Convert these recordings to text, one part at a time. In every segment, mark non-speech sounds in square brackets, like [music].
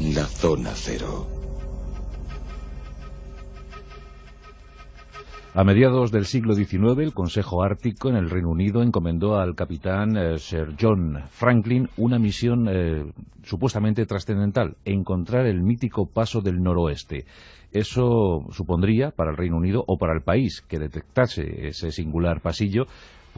La zona cero. A mediados del siglo XIX, el Consejo Ártico en el Reino Unido encomendó al capitán eh, Sir John Franklin una misión eh, supuestamente trascendental, encontrar el mítico paso del noroeste. Eso supondría para el Reino Unido o para el país que detectase ese singular pasillo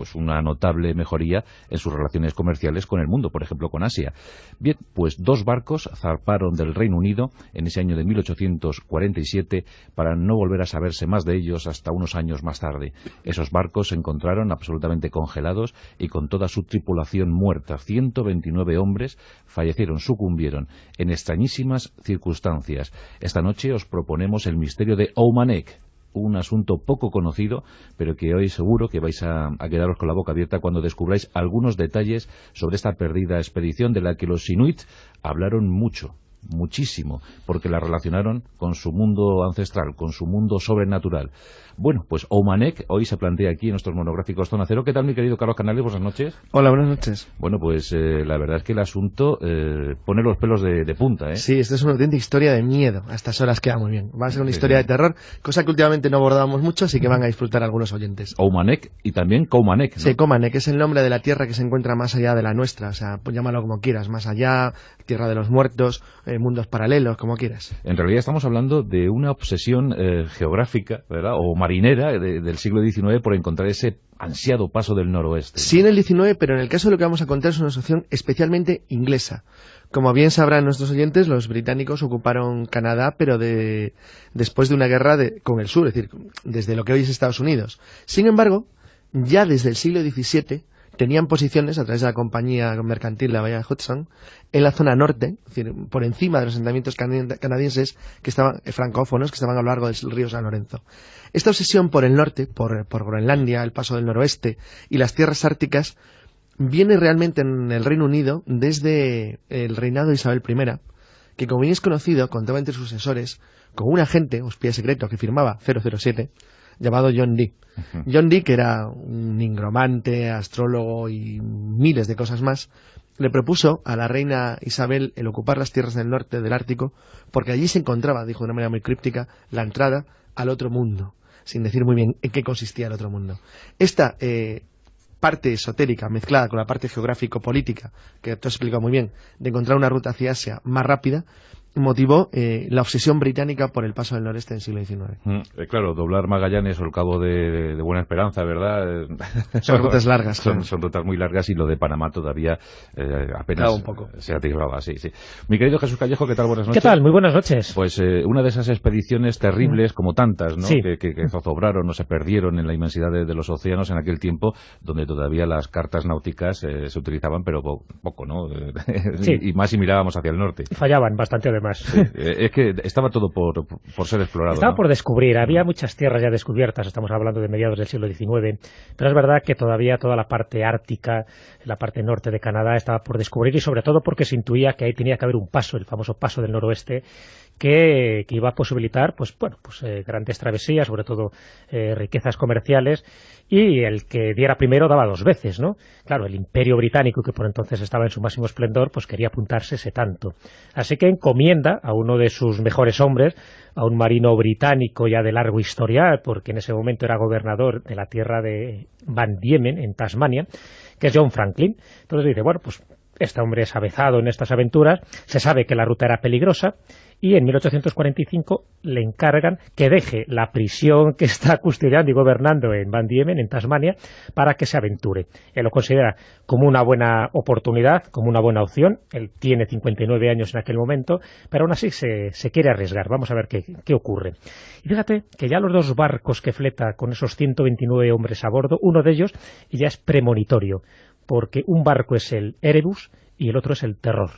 pues una notable mejoría en sus relaciones comerciales con el mundo, por ejemplo con Asia. Bien, pues dos barcos zarparon del Reino Unido en ese año de 1847 para no volver a saberse más de ellos hasta unos años más tarde. Esos barcos se encontraron absolutamente congelados y con toda su tripulación muerta. 129 hombres fallecieron, sucumbieron en extrañísimas circunstancias. Esta noche os proponemos el misterio de Omanek un asunto poco conocido, pero que hoy seguro que vais a, quedaros con la boca abierta cuando descubráis algunos detalles sobre esta perdida expedición de la que los Inuit hablaron mucho muchísimo, porque la relacionaron con su mundo ancestral, con su mundo sobrenatural. Bueno, pues Oumanek hoy se plantea aquí en nuestros monográficos Zona Cero. ¿Qué tal, mi querido Carlos Canales? Buenas noches. Hola, buenas noches. Bueno, pues eh, la verdad es que el asunto eh, pone los pelos de, punta, ¿eh? Sí, esta es una historia de miedo. A estas horas queda muy bien. Va a ser una historia de terror, cosa que últimamente no abordábamos mucho, así que van a disfrutar algunos oyentes. Oumanek y también Comanek... Sí, es el nombre de la tierra que se encuentra más allá de la nuestra. O sea, pues llámalo como quieras, más allá, tierra de los muertos, eh, mundos paralelos, como quieras. En realidad estamos hablando de una obsesión eh, geográfica, ¿verdad? O marinera eh, del siglo XIX por encontrar ese ansiado paso del noroeste. Sí, en el XIX, pero en el caso de lo que vamos a contar es una obsesión especialmente inglesa. Como bien sabrán nuestros oyentes, los británicos ocuparon Canadá, pero de, después de una guerra con el sur, es decir, desde lo que hoy es Estados Unidos. Sin embargo, ya desde el siglo XVII tenían posiciones a través de la compañía mercantil de la Bahía de Hudson en la zona norte, por encima de los asentamientos canadienses que estaban eh, francófonos que estaban a lo largo del río San Lorenzo. Esta obsesión por el norte, por, eh, por Groenlandia, el paso del noroeste y las tierras árticas viene realmente en el Reino Unido desde el reinado de Isabel I, que como bien es conocido, contaba entre sus asesores con un agente, espía secreto, que firmaba 007, llamado John Dee. John Dee, que era un ingromante, astrólogo y miles de cosas más, le propuso a la reina Isabel el ocupar las tierras del norte del Ártico, porque allí se encontraba, dijo de una manera muy críptica, la entrada al otro mundo, sin decir muy bien en qué consistía el otro mundo. Esta eh, parte esotérica mezclada con la parte geográfico-política, que tú has explicado muy bien, de encontrar una ruta hacia Asia más rápida, motivó eh, la obsesión británica por el paso del noreste en siglo XIX. Mm, eh, claro, doblar Magallanes o el Cabo de, Buena Esperanza, ¿verdad? Son [laughs] rutas largas. Son, rutas muy largas y lo de Panamá todavía eh, apenas se atisbaba. Sí, sí. Mi querido Jesús Callejo, ¿qué tal? Buenas noches. ¿Qué tal? Muy buenas noches. Pues una de esas expediciones terribles, mm. como tantas, ¿no? Que, zozobraron o se perdieron en la inmensidad de, los océanos en aquel tiempo, donde todavía las cartas náuticas se utilizaban, pero poco, ¿no? [laughs] y, más si mirábamos hacia el norte. Fallaban bastante de eh, es que estaba todo por, ser explorado. Estaba por descubrir. Había muchas tierras ya descubiertas, estamos hablando de mediados del siglo XIX, pero es verdad que todavía toda la parte ártica, la parte norte de Canadá, estaba por descubrir y sobre todo porque se intuía que ahí tenía que haber un paso, el famoso paso del noroeste, que, iba a posibilitar pues, bueno, pues, eh, grandes travesías, sobre todo eh, riquezas comerciales, y el que diera primero daba dos veces. ¿no? Claro, el imperio británico, que por entonces estaba en su máximo esplendor, pues quería apuntarse ese tanto. Así que encomienda a uno de sus mejores hombres, a un marino británico ya de largo historial, porque en ese momento era gobernador de la tierra de Van Diemen, en Tasmania, que es John Franklin. Entonces dice, bueno, pues este hombre es avezado en estas aventuras, se sabe que la ruta era peligrosa, y en 1845 le encargan que deje la prisión que está custodiando y gobernando en Van Diemen, en Tasmania, para que se aventure. Él lo considera como una buena oportunidad, como una buena opción. Él tiene 59 años en aquel momento, pero aún así se, quiere arriesgar. Vamos a ver qué, qué ocurre. Y fíjate que ya los dos barcos que fleta con esos 129 hombres a bordo, uno de ellos ya es premonitorio, porque un barco es el Erebus y el otro es el Terror.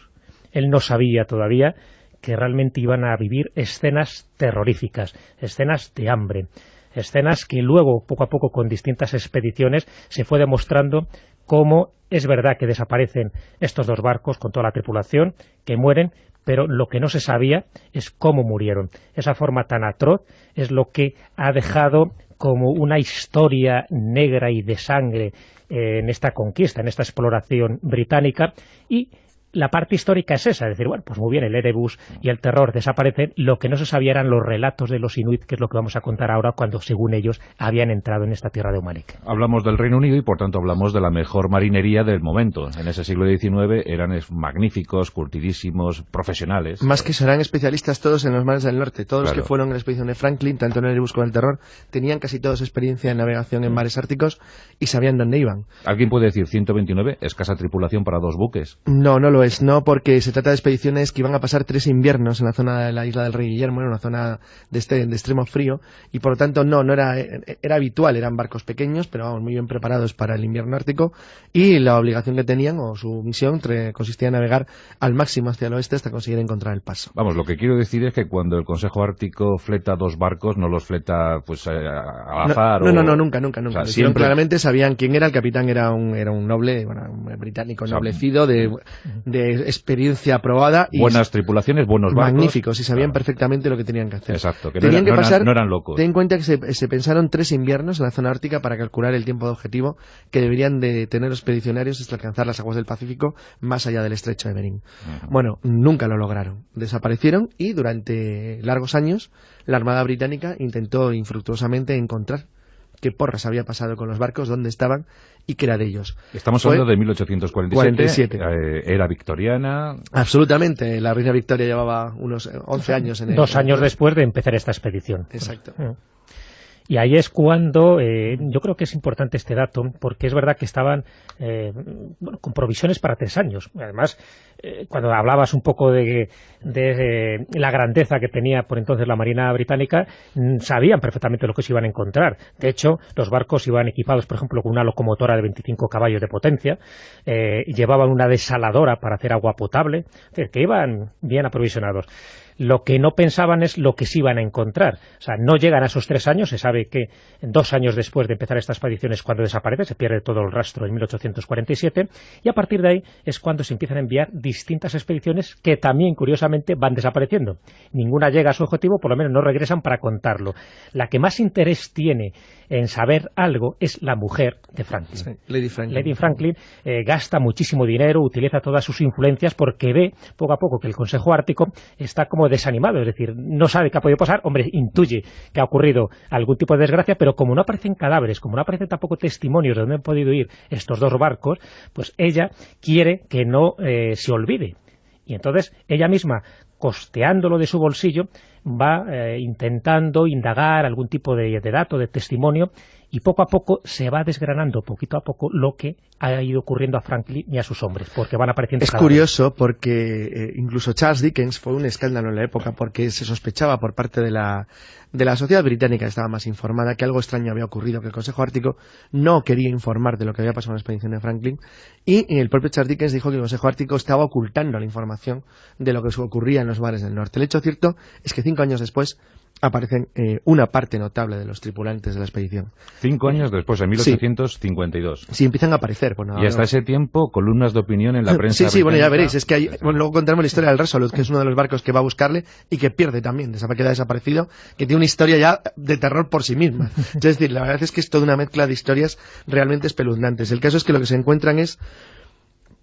Él no sabía todavía que realmente iban a vivir escenas terroríficas, escenas de hambre, escenas que luego, poco a poco, con distintas expediciones, se fue demostrando cómo es verdad que desaparecen estos dos barcos con toda la tripulación, que mueren, pero lo que no se sabía es cómo murieron. Esa forma tan atroz es lo que ha dejado como una historia negra y de sangre eh, en esta conquista, en esta exploración británica, y la parte histórica es esa, es decir, bueno, pues muy bien, el Erebus y el terror desaparecen, lo que no se sabía eran los relatos de los Inuit, que es lo que vamos a contar ahora, cuando según ellos habían entrado en esta tierra de Humanic. Hablamos del Reino Unido y por tanto hablamos de la mejor marinería del momento. En ese siglo XIX eran magníficos, curtidísimos, profesionales. Más que serán especialistas todos en los mares del norte, todos los que fueron en la expedición de Franklin, tanto en el Erebus como en el terror, tenían casi todos experiencia en navegación en mm. mares árticos y sabían dónde iban. ¿Alguien puede decir 129, escasa tripulación para dos buques? No, no lo pues no, porque se trata de expediciones que iban a pasar tres inviernos en la zona de la isla del Rey Guillermo, en una zona de, este, de extremo frío, y por lo tanto no, no era, era habitual, eran barcos pequeños, pero vamos, muy bien preparados para el invierno ártico, y la obligación que tenían, o su misión, consistía en navegar al máximo hacia el oeste hasta conseguir encontrar el paso. Vamos, lo que quiero decir es que cuando el Consejo Ártico fleta dos barcos, no los fleta pues eh, a azar no, no, o... no, nunca, nunca, nunca. O Claramente sabían quién era, el capitán era un, era un noble, británico noblecido de mm de experiencia aprobada. Y Buenas tripulaciones, buenos barcos. Magníficos, y sabían perfectamente lo que tenían que hacer. Exacto, que, tenían no, que pasar, no, eran, locos. Ten en cuenta que se, pensaron tres inviernos en la zona ártica para calcular el tiempo de objetivo que deberían de tener los expedicionarios hasta alcanzar las aguas del Pacífico más allá del estrecho de Bering. Bueno, nunca lo lograron. Desaparecieron y durante largos años la Armada Británica intentó infructuosamente encontrar qué porras había pasado con los barcos, dónde estaban y qué era de ellos. Estamos hablando de 1847, eh, era victoriana. Absolutamente, la reina Victoria llevaba unos 11 eh, años en el, Dos años después de empezar esta expedición. Exacto. Mm. Y ahí es cuando eh, yo creo que es importante este dato, porque es verdad que estaban eh, con provisiones para tres años. Además, eh, cuando hablabas un poco de, la grandeza que tenía por entonces la Marina Británica, mm, sabían perfectamente lo que se iban a encontrar. De hecho, los barcos iban equipados, por ejemplo, con una locomotora de 25 caballos de potencia, llevaban una desaladora para hacer agua potable, que iban bien aprovisionados. Lo que no pensaban es lo que se iban a encontrar. O sea, no llegan a esos tres años, se sabe que dos años después de empezar estas expediciones cuando desaparece, se pierde todo el rastro en 1847, y a partir de ahí es cuando se empiezan a enviar distintas expediciones que también, curiosamente, van desapareciendo. Ninguna llega a su objetivo, por lo menos no regresan para contarlo. La que más interés tiene en saber algo es la mujer de Franklin. Lady Franklin. Eh, gasta muchísimo dinero, utiliza todas sus influencias porque ve poco a poco que el Consejo Ártico está como desanimado, es decir, no sabe qué ha podido pasar, hombre, intuye que ha ocurrido algún tipo de desgracia, pero como no aparecen cadáveres, como no aparecen tampoco testimonios de dónde han podido ir estos dos barcos, pues ella quiere que no eh, se olvide. Y entonces ella misma, costeándolo de su bolsillo, va eh, intentando indagar algún tipo de dato, de testimonio, y poco a poco se va desgranando poquito a poco lo que ha ido ocurriendo a Franklin y a sus hombres, porque van apareciendo... Es curioso porque eh, incluso Charles Dickens fue un escándalo en la época porque se sospechaba por parte de la, de la sociedad británica, estaba más informada, que algo extraño había ocurrido, que el Consejo Ártico no quería informar de lo que había pasado en la expedición de Franklin y el propio Charles Dickens dijo que el Consejo Ártico estaba ocultando la información de lo que ocurría en los bares del norte. El hecho cierto es que cinco años después aparecen eh, una parte notable de los tripulantes de la expedición. Cinco años después, en 1852. Sí, empiezan a aparecer. y hasta ese tiempo, columnas de opinión en la [laughs] prensa. Sí, sí, bueno, ya veréis. Es que luego contaremos la historia del Resolute, que es uno de los barcos que va a buscarle y que pierde también, queda desaparecido, que tiene una historia ya de terror por sí misma. [laughs] Es decir, la verdad es que es toda una mezcla de historias realmente espeluznantes. El caso es que lo que se encuentran es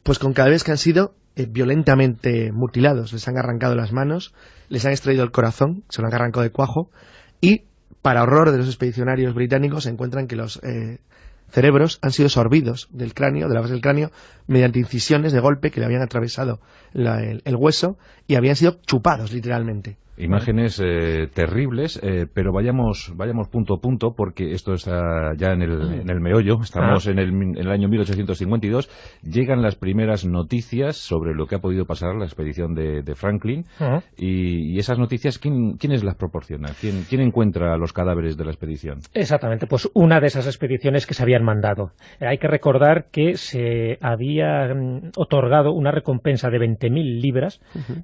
pues con cada vez que han sido eh, violentamente mutilados, les han arrancado las manos, les han extraído el corazón, se lo han arrancado de cuajo, y para horror de los expedicionarios británicos se encuentran que los eh, cerebros han sido sorbidos del cráneo, de la base del cráneo, mediante incisiones de golpe que le habían atravesado el hueso y habían sido chupados literalmente. Imágenes eh, terribles, eh, pero vayamos, vayamos punto a punto porque esto está ya en el, meollo. Ah. Estamos en, el, año 1852. Llegan las primeras noticias sobre lo que ha podido pasar la expedición de, Franklin ah. y, esas noticias, ¿quién, ¿quiénes las proporcionan? ¿Quién, ¿Quién encuentra los cadáveres de la expedición? Exactamente, pues una de esas expediciones que se habían mandado. Eh, hay que recordar que se había mm, otorgado una recompensa de 20.000 libras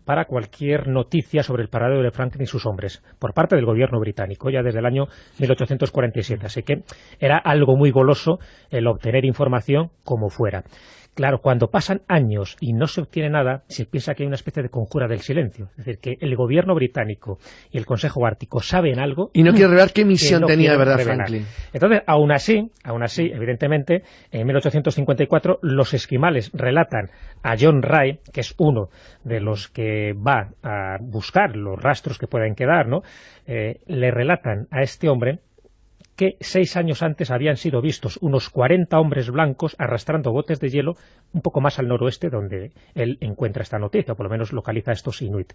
para cualquier noticia sobre el paradero de Franklin y sus hombres, por parte del gobierno británico, ya desde el año 1847. Así que era algo muy goloso el obtener información como fuera. Claro, cuando pasan años y no se obtiene nada, se piensa que hay una especie de conjura del silencio. Es decir, que el gobierno británico y el Consejo Ártico saben algo... Y no quiero revelar qué misión tenía de verdad Franklin. Entonces, aún así, aún así, mm. evidentemente, en 1854 los esquimales relatan a John Ray, que es uno de los que va a buscar los rastros que pueden quedar, ¿no? Eh, le relatan a este hombre que seis años antes habían sido vistos unos 40 hombres blancos arrastrando botes de hielo un poco más al noroeste donde él encuentra esta noticia, o por lo menos localiza a estos inuit.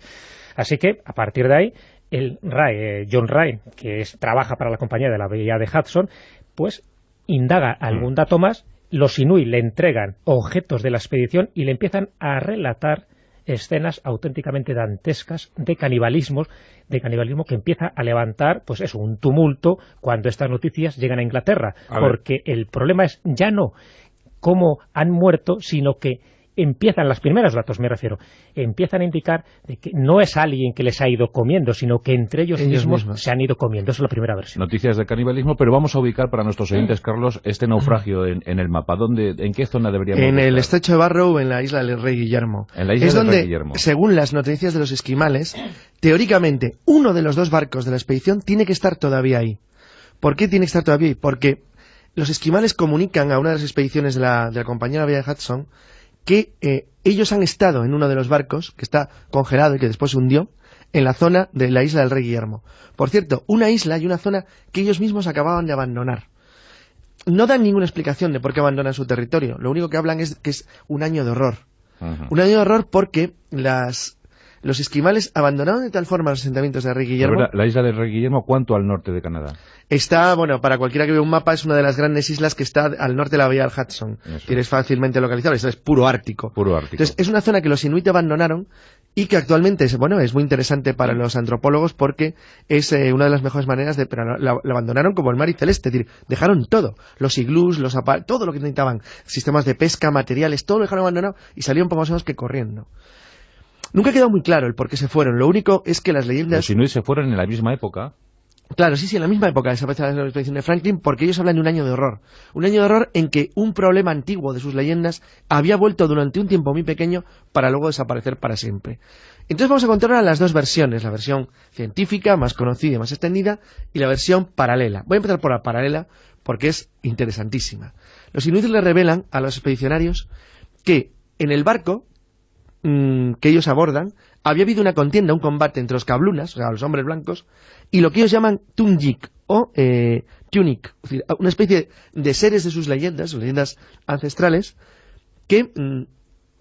Así que, a partir de ahí, el Ray eh, John Ryan, que es, trabaja para la compañía de la bahía de Hudson, pues indaga algún mm. dato más, los inuit le entregan objetos de la expedición y le empiezan a relatar escenas auténticamente dantescas de canibalismos, de canibalismo que empieza a levantar, pues eso, un tumulto cuando estas noticias llegan a Inglaterra, porque el problema es ya no cómo han muerto, sino que empiezan, las primeras datos me refiero, empiezan a indicar de que no es alguien que les ha ido comiendo, sino que entre ellos, mismos, se han ido comiendo. Esa es la primera versión. Noticias de canibalismo, pero vamos a ubicar para nuestros oyentes, Carlos, este naufragio en, el mapa. ¿Dónde, ¿En qué zona deberíamos En el estrecho de Barrow, en la isla del Rey Guillermo. En la isla es del donde, Rey Guillermo. según las noticias de los esquimales, teóricamente, uno de los dos barcos de la expedición tiene que estar todavía ahí. ¿Por qué tiene que estar todavía ahí? Porque los esquimales comunican a una de las expediciones de la, de la compañía de Hudson que eh, ellos han estado en uno de los barcos que está congelado y que después se hundió en la zona de la isla del Rey Guillermo. Por cierto, una isla y una zona que ellos mismos acababan de abandonar. No dan ninguna explicación de por qué abandonan su territorio. Lo único que hablan es que es un año de horror. Un año de horror porque las los esquimales abandonaron de tal forma los asentamientos de Rey Guillermo. la isla de Rey Guillermo, ¿cuánto al norte de Canadá? Está, bueno, para cualquiera que vea un mapa, es una de las grandes islas que está al norte de la bahía del Hudson. Y es fácilmente localizable, es puro ártico. Puro Entonces, es una zona que los inuit abandonaron y que actualmente es, bueno, es muy interesante para los antropólogos porque es eh, una de las mejores maneras de... Pero la, abandonaron como el mar y celeste, es decir, dejaron todo, los iglús, los todo lo que necesitaban, sistemas de pesca, materiales, todo lo dejaron abandonado y salieron poco menos que corriendo. Nunca ha quedado muy claro el por qué se fueron. Lo único es que las leyendas... Los no se fueron en la misma época. Claro, sí, sí, en la misma época desaparece la expedición de Franklin porque ellos hablan de un año de horror. Un año de horror en que un problema antiguo de sus leyendas había vuelto durante un tiempo muy pequeño para luego desaparecer para siempre. Entonces vamos a contar ahora las dos versiones, la versión científica, más conocida y más extendida, y la versión paralela. Voy a empezar por la paralela porque es interesantísima. Los inútiles le revelan a los expedicionarios que en el barco Mm, que ellos abordan, había habido una contienda, un combate entre los cablunas, o sea, los hombres blancos, y lo que ellos llaman Tunjik o eh, Tunic, una especie de seres de sus leyendas, sus leyendas ancestrales, que mm,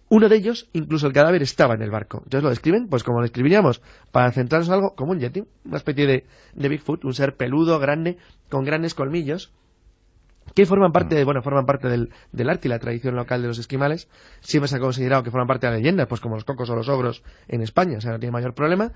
uno de ellos, incluso el cadáver, estaba en el barco. Entonces lo describen, pues como lo escribiríamos, para centrarnos en algo como un yeti, una especie de Bigfoot, un ser peludo, grande, con grandes colmillos, que forman parte, de, mm. bueno, forman parte del, arte y la tradición local de los esquimales. Siempre se ha considerado que forman parte de la leyenda, pues como los cocos o los ogros en España, o sea, no tiene mayor problema.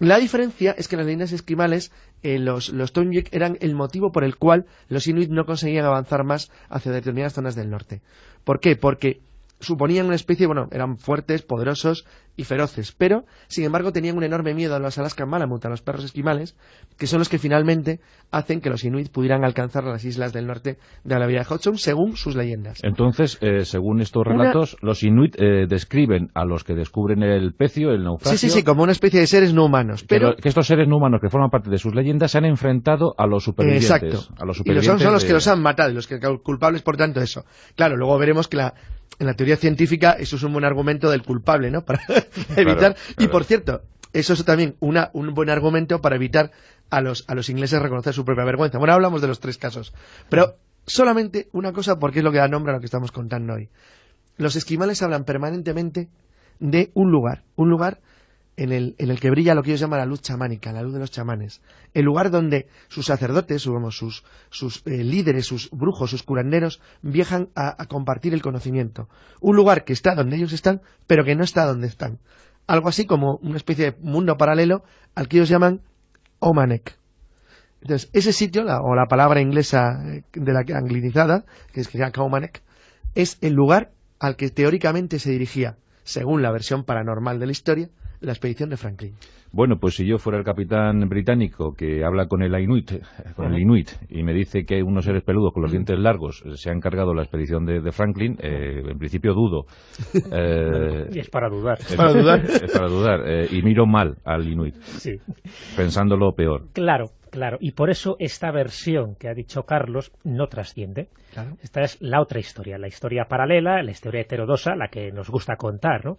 La diferencia es que las leyendas esquimales, eh, los, los eran el motivo por el cual los inuit no conseguían avanzar más hacia determinadas zonas del norte. ¿Por qué? Porque suponían una especie, bueno, eran fuertes, poderosos, y feroces, pero, sin embargo, tenían un enorme miedo a los Alaskan Malamut, a los perros esquimales, que son los que finalmente hacen que los Inuit pudieran alcanzar las islas del norte de la vía de Hudson, según sus leyendas. Entonces, eh, según estos relatos, los Inuit eh, describen a los que descubren el pecio, el naufragio... Sí, sí, sí, como una especie de seres no humanos, pero... Que, estos seres no humanos que forman parte de sus leyendas se han enfrentado a los supervivientes. Exacto, los y son, los que los han matado, los que culpables por tanto eso. Claro, luego veremos que la en la teoría científica eso es un buen argumento del culpable, ¿no? [laughs] Para, [laughs] evitar. y por cierto, eso es también una, un buen argumento para evitar a los, a los ingleses reconocer su propia vergüenza. Bueno, hablamos de los tres casos. Pero solamente una cosa, porque es lo que da nombre a lo que estamos contando hoy. Los esquimales hablan permanentemente de un lugar, un lugar en el, que brilla lo que ellos llaman la luz chamánica, la luz de los chamanes. El lugar donde sus sacerdotes, sus, sus, eh, líderes, sus brujos, sus curanderos, viajan a, compartir el conocimiento. Un lugar que está donde ellos están, pero que no está donde están. Algo así como una especie de mundo paralelo al que ellos llaman Omanek. Entonces, ese sitio, o la palabra inglesa eh, de la anglicizada que es que Omanek, es el lugar al que teóricamente se dirigía, según la versión paranormal de la historia, la expedición de Franklin? Bueno, pues si yo fuera el capitán británico que habla con el Inuit, Inuit y me dice que hay unos seres peludos con los dientes largos se han cargado la expedición de, Franklin, eh, en principio dudo. [laughs] Eh, y es para dudar. Es para dudar. Eh, y miro mal al Inuit, sí. pensándolo peor. Claro. Claro, y por eso esta versión que ha dicho Carlos no trasciende. Esta es la otra historia, la historia paralela, la historia heterodosa, la que nos gusta contar, ¿no?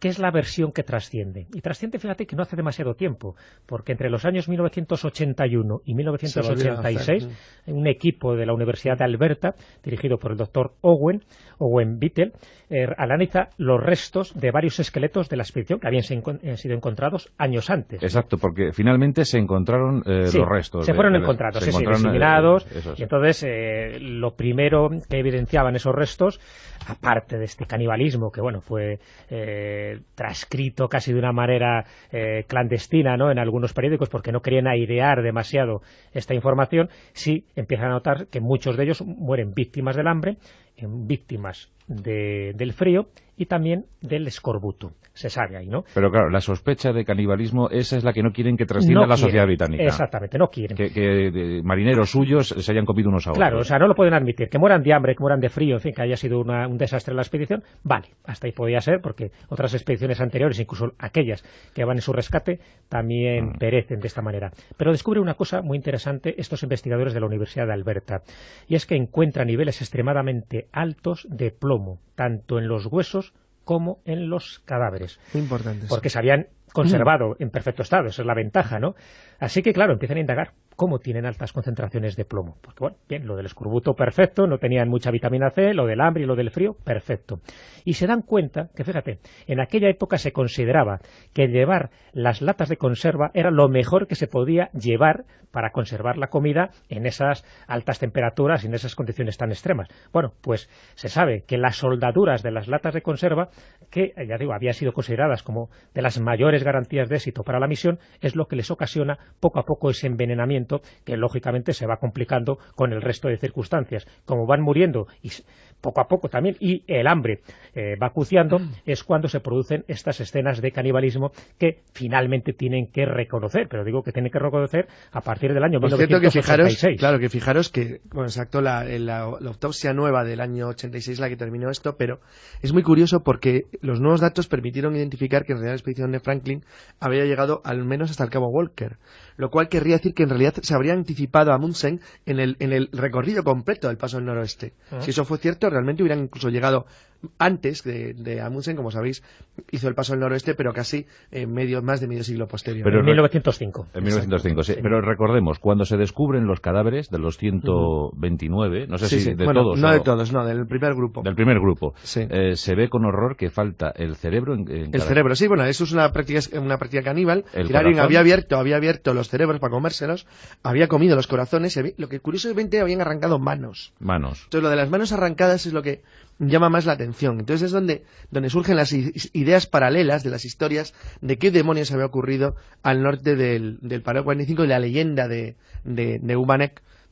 que es la versión que trasciende. Y trasciende, fíjate, que no hace demasiado tiempo, porque entre los años 1981 y 1986, un equipo de la Universidad de Alberta, dirigido por el doctor Owen, Owen Bittel, eh, analiza los restos de varios esqueletos de la expedición que habían eh, sido encontrados años antes. Exacto, porque finalmente se encontraron eh, los restos. se fueron encontrados, se sí, encontraron, sí, y entonces lo primero que evidenciaban esos restos aparte de este canibalismo que, bueno, fue eh, transcrito casi de una manera eh, clandestina ¿no? en algunos periódicos porque no querían airear demasiado esta información, sí empiezan a notar que muchos de ellos mueren víctimas del hambre víctimas del frío y también del escorbuto. Se sabe ahí, ¿no? Pero claro, la sospecha de canibalismo, esa es la que no quieren que trascienda la sociedad británica. Exactamente, no quieren. Que, marineros suyos se hayan comido unos a otros. Claro, o sea, no lo pueden admitir. Que mueran de hambre, que mueran de frío, en fin, que haya sido un desastre la expedición, vale, hasta ahí podía ser, porque otras expediciones anteriores, incluso aquellas que van en su rescate, también mm. perecen de esta manera. Pero descubre una cosa muy interesante estos investigadores de la Universidad de Alberta, y es que encuentra niveles extremadamente altos de plomo, tanto en los huesos como en los cadáveres. importante. Porque se habían conservado en perfecto estado, esa es la ventaja, ¿no? Así que, claro, empiezan a indagar cómo tienen altas concentraciones de plomo. Porque, bueno, bien, lo del escorbuto, perfecto, no tenían mucha vitamina C, lo del hambre y lo del frío, perfecto. Y se dan cuenta que, fíjate, en aquella época se consideraba que llevar las latas de conserva era lo mejor que se podía llevar para conservar la comida en esas altas temperaturas y en esas condiciones tan extremas. Bueno, pues se sabe que las soldaduras de las latas de conserva, que, eh, ya digo, habían sido consideradas como de las mayores garantías de éxito para la misión, es lo que les ocasiona poco a poco ese envenenamiento que lógicamente se va complicando con el resto de circunstancias. Como van muriendo y poco a poco también, y el hambre eh, va acuciando, mm. es cuando se producen estas escenas de canibalismo que finalmente tienen que reconocer, pero digo que tienen que reconocer a partir del año que fijaros, claro, que fijaros que, bueno, exacto, la, autopsia nueva del año 86 la que terminó esto, pero es muy curioso porque los nuevos datos permitieron identificar que en realidad la expedición de Franklin había llegado al menos hasta el Cabo Walker lo cual querría decir que en realidad se habría anticipado a Munsen en el, recorrido completo del paso del noroeste. Ah. Si eso fue cierto, realmente hubieran incluso llegado antes de, de, Amundsen, como sabéis, hizo el paso al noroeste, pero casi en medio, más de medio siglo posterior. Pero en 1905. En 1905, sí. Pero recordemos, cuando se descubren los cadáveres de los 129, no sé si de todos. No de todos, no, del primer grupo. Del primer grupo. Eh, se ve con horror que falta el cerebro. En, el cerebro, sí, bueno, eso es una práctica, una práctica caníbal. El había abierto, había abierto los cerebros para comérselos, había comido los corazones, y lo que curiosamente habían arrancado manos. Manos. Entonces lo de las manos arrancadas es lo que llama más la atención. Entonces es donde, donde surgen las ideas paralelas de las historias de qué demonios había ocurrido al norte del, del Pará 45 y la leyenda de, de, de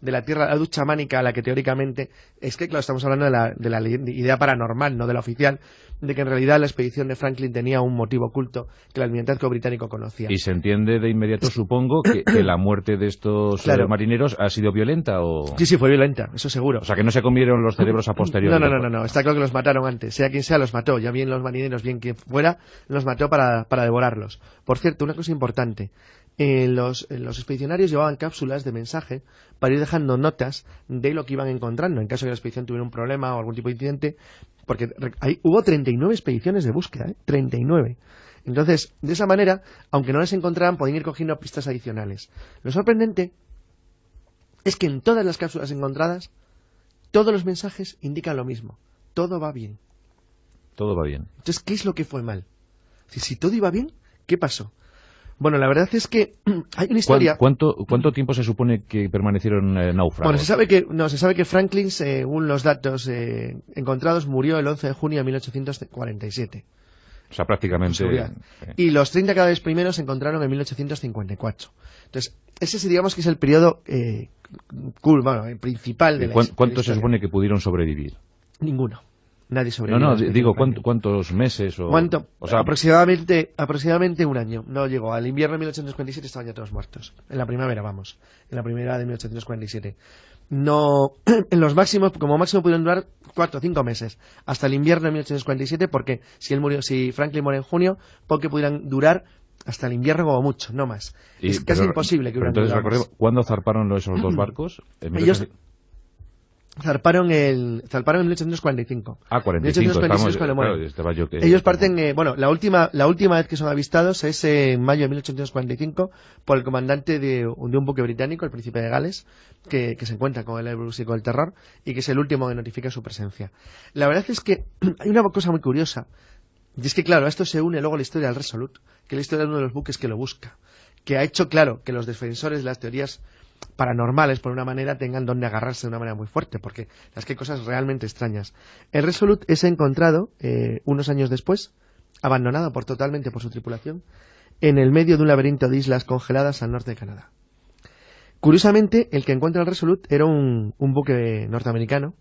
de la tierra, la ducha chamánica a la que teóricamente, es que claro, estamos hablando de la, de la idea paranormal, no de la oficial, de que en realidad la expedición de Franklin tenía un motivo oculto que el almirantazgo británico conocía. Y se entiende de inmediato, supongo, [clears throat] que, la muerte de estos eh, marineros ha sido violenta o... Sí, sí, fue violenta, eso seguro. O sea, que no se comieron los cerebros a [clears throat] posteriori. No, no, no, no, está claro que los mataron antes, sea quien sea, los mató, ya bien los marineros, bien quien fuera, los mató para, para devorarlos. Por cierto, una cosa importante, eh, eh, los, expedicionarios llevaban cápsulas de mensaje para ir dejando notas de lo que iban encontrando en caso de que la expedición tuviera un problema o algún tipo de incidente, porque hay, hubo 39 expediciones de búsqueda, 39. ¿eh? Entonces, de esa manera, aunque no las encontraran, podían ir cogiendo pistas adicionales. Lo sorprendente es que en todas las cápsulas encontradas, todos los mensajes indican lo mismo. Todo va bien. Todo va bien. Entonces, ¿qué es lo que fue mal? si todo iba bien, ¿qué pasó? Bueno, la verdad es que [clears throat] hay una historia... ¿Cuánto, cuánto tiempo se supone que permanecieron eh, Bueno, se sabe que, no, se sabe que Franklin, según los datos eh, encontrados, murió el 11 de junio de 1847. O sea, prácticamente... Eh, y los 30 cadáveres primeros se encontraron en 1854. Entonces, ese sí, digamos que es el periodo principal de la ¿Cuánto se supone que pudieron sobrevivir? Ninguno nadie sobrevivió. No, no, digo, ¿cuánto, ¿cuántos meses? O, ¿Cuánto? o sea, aproximadamente, aproximadamente un año. No llegó. Al invierno de 1847 estaban ya todos muertos. En la primavera, vamos. En la primavera de 1847. No, [clears throat] en los máximos, como máximo pudieron durar cuatro o cinco meses, hasta el invierno de 1847, porque si él murió, si Franklin muere en junio, porque pudieran durar hasta el invierno como mucho, no más. es casi imposible que pero Entonces, ¿cuándo zarparon esos dos barcos? Ellos, zarparon en, zarparon ah, este en 1845. Ah, 45. Ellos parten, bueno, la última, la última vez que son avistados es en mayo de 1845 por el comandante de, un buque británico, el príncipe de Gales, que, se encuentra con el el terror, y que es el último que notifica su presencia. La verdad es que [clears throat] hay una cosa muy curiosa, y es que, claro, a esto se une luego la historia del Resolute, que la historia de uno de los buques que lo busca, que ha hecho claro que los defensores de las teorías paranormales, por una manera, tengan donde agarrarse de una manera muy fuerte, porque las que hay cosas realmente extrañas. El Resolute es encontrado eh, unos años después, abandonado por, totalmente por su tripulación, en el medio de un laberinto de islas congeladas al norte de Canadá. Curiosamente, el que encuentra el Resolute era un, un buque norteamericano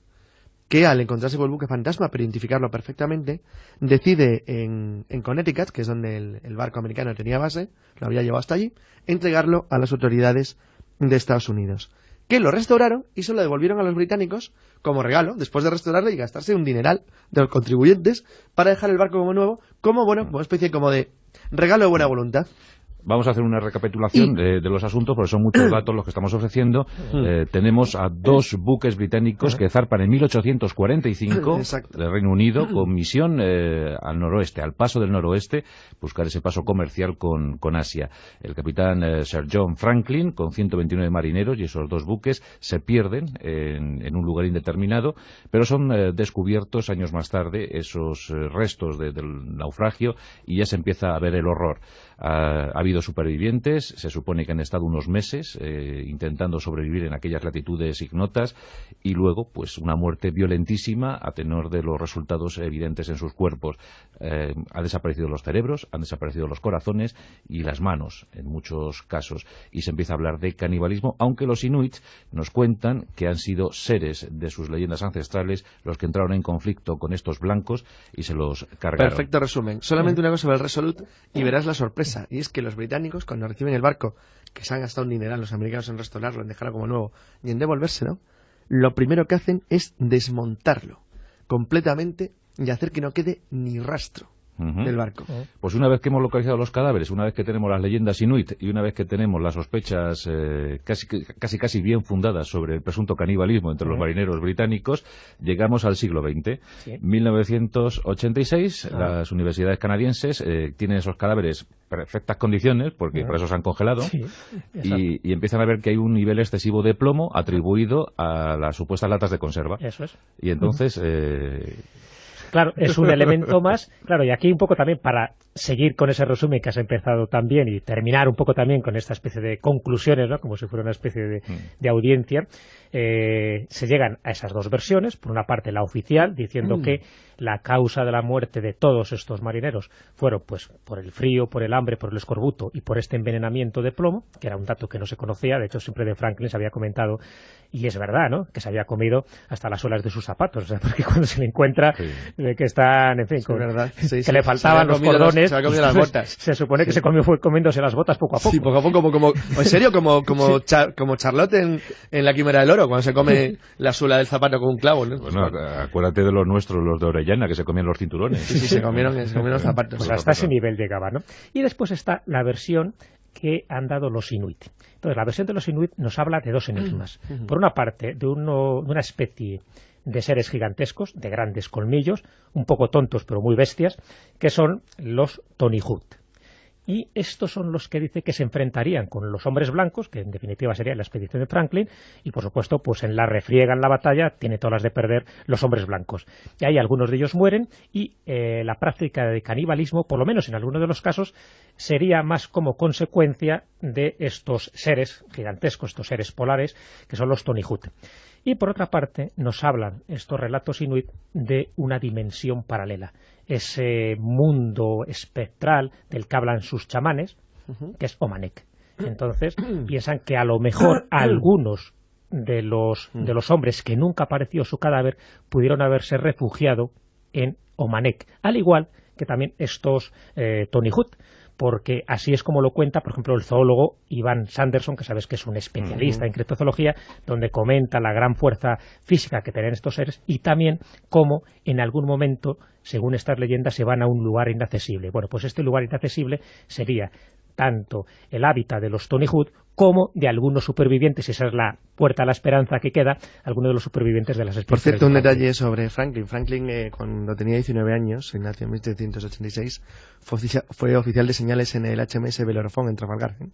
que al encontrarse con el buque fantasma, pero identificarlo perfectamente, decide en, Connecticut, que es donde el, el barco americano tenía base, lo había llevado hasta allí, entregarlo a las autoridades de Estados Unidos, que lo restauraron y se lo devolvieron a los británicos como regalo, después de restaurarlo y gastarse un dineral de los contribuyentes para dejar el barco como nuevo, como, bueno, como especie como de regalo de buena voluntad vamos a hacer una recapitulación de, los asuntos, porque son muchos datos los que estamos ofreciendo. Mm. Eh, tenemos a dos eh. buques británicos eh. que zarpan en 1845 [laughs] del Reino Unido mm. con misión al noroeste, al paso del noroeste, buscar ese paso comercial con, con Asia. El capitán Sir John Franklin, con 129 marineros, y esos dos buques se pierden en, un lugar indeterminado, pero son descubiertos años más tarde esos restos del naufragio y ya se empieza a ver el horror. ha habido supervivientes, se supone que han estado unos meses eh, intentando sobrevivir en aquellas latitudes ignotas y luego pues una muerte violentísima a tenor de los resultados evidentes en sus cuerpos. Eh, han desaparecido los cerebros, han desaparecido los corazones y las manos en muchos casos y se empieza a hablar de canibalismo, aunque los inuits nos cuentan que han sido seres de sus leyendas ancestrales los que entraron en conflicto con estos blancos y se los cargaron. Perfecto resumen. Solamente una cosa sobre el Resolute y verás la sorpresa, y es que los británicos cuando reciben el barco, que se han gastado un dineral los americanos en restaurarlo, en dejarlo como nuevo y en devolvérselo, lo primero que hacen es desmontarlo completamente y hacer que no quede ni rastro del barco. Pues una vez que hemos localizado los cadáveres, una vez que tenemos las leyendas inuit y una vez que tenemos las sospechas eh, casi, casi, bien fundadas sobre el presunto canibalismo entre los marineros británicos, llegamos al siglo XX. 1986, ah. las universidades canadienses eh, tienen esos cadáveres en perfectas condiciones, porque ah. por eso se han congelado, y, empiezan a ver que hay un nivel excesivo de plomo atribuido a las supuestas latas de conserva. Eso Y entonces... Eh, claro, es un elemento más. Claro, y aquí un poco también para seguir con ese resumen que has empezado también y terminar un poco también con esta especie de conclusiones, ¿no? como si fuera una especie de, mm. audiencia, eh, se llegan a esas dos versiones. Por una parte, la oficial, diciendo mm. que la causa de la muerte de todos estos marineros fueron pues por el frío, por el hambre, por el escorbuto y por este envenenamiento de plomo, que era un dato que no se conocía. De hecho, siempre de Franklin se había comentado, y es verdad, ¿no?, que se había comido hasta las olas de sus zapatos. O sea, [laughs] porque cuando se le encuentra que están, en fin, que le faltaban los cordones. se, supone que se comió, fue comiéndose las botas poco a poco. Sí, poco a poco, como, en serio, como, como, Charlotte en, La Quimera del Oro, cuando se come [laughs] la suela del zapato con un clavo, Bueno, acuérdate de los nuestros, los de Orellana, que se comían los cinturones. Sí, se comieron, los zapatos. Pues hasta ese nivel llegaba, ¿no? Y después está la versión que han dado los Inuit. Entonces, la versión de los Inuit nos habla de dos enigmas. Mm. Por una parte, de, uno, de una especie de seres gigantescos, de grandes colmillos, un poco tontos pero muy bestias, que son los Tony Y estos son los que dice que se enfrentarían con los hombres blancos, que en definitiva sería la expedición de Franklin, y por supuesto, pues en la refriega, en la batalla, tiene todas las de perder los hombres blancos. Y ahí algunos de ellos mueren, y eh, la práctica de canibalismo, por lo menos en algunos de los casos, sería más como consecuencia de estos seres gigantescos, estos seres polares, que son los Tony y por otra parte, nos hablan estos relatos inuit de una dimensión paralela, ese mundo espectral del que hablan sus chamanes, que es Omanek. Entonces, [clears throat] piensan que a lo mejor [clears throat] algunos de los, mm. de los hombres que nunca apareció su cadáver pudieron haberse refugiado en Omanek, al igual que también estos eh, Tony porque así es como lo cuenta, por ejemplo, el zoólogo Ivan Sanderson, que sabes que es un especialista en criptozoología, donde comenta la gran fuerza física que tienen estos seres y también cómo en algún momento, según estas leyendas, se van a un lugar inaccesible. Bueno, pues este lugar inaccesible sería tanto el hábitat de los Tony Hood como de algunos supervivientes, esa es la puerta a la esperanza que queda, algunos de los supervivientes de las Por cierto, un detalle sobre Franklin. Franklin, eh, cuando tenía 19 años, en en 1786, fue, oficial de señales en el HMS Belorofón, en Trafalgar. ¿eh?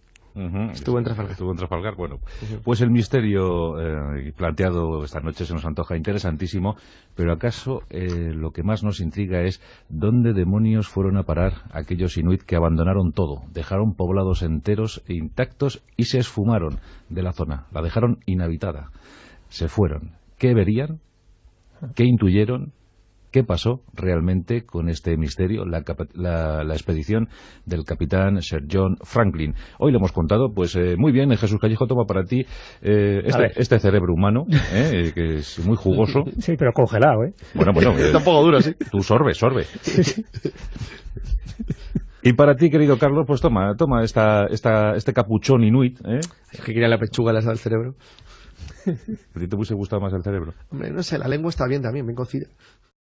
Estuvo en Trafalgar. Estuvo en bueno. Pues el misterio eh, planteado esta noche se nos antoja interesantísimo, pero acaso eh, lo que más nos intriga es dónde demonios fueron a parar aquellos inuit que abandonaron todo, dejaron poblados enteros e intactos y se esfumaron de la zona, la dejaron inhabitada. Se fueron. ¿Qué verían? ¿Qué intuyeron? qué pasó realmente con este misterio, la, expedición del capitán Sir John Franklin. Hoy le hemos contado, pues eh, muy bien, eh, Jesús Callejo toma para ti eh, este, este, cerebro humano, [laughs] que es muy jugoso. Sí, pero congelado, ¿eh? Bueno, bueno. [laughs] Tampoco duro, sí. Tú sorbe, sorbe. Y para ti, querido Carlos, pues toma, toma esta, esta, este capuchón inuit. ¿eh? Es que quería la pechuga la del al cerebro. [laughs] ¿A ti te hubiese gustado más el cerebro? Hombre, no sé, la lengua está bien también, bien cocida.